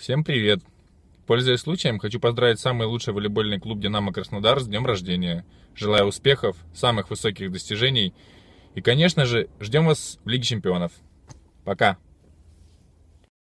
Всем привет! Пользуясь случаем, хочу поздравить самый лучший волейбольный клуб «Динамо Краснодар» с днем рождения. Желаю успехов, самых высоких достижений. И, конечно же, ждем вас в Лиге чемпионов. Пока!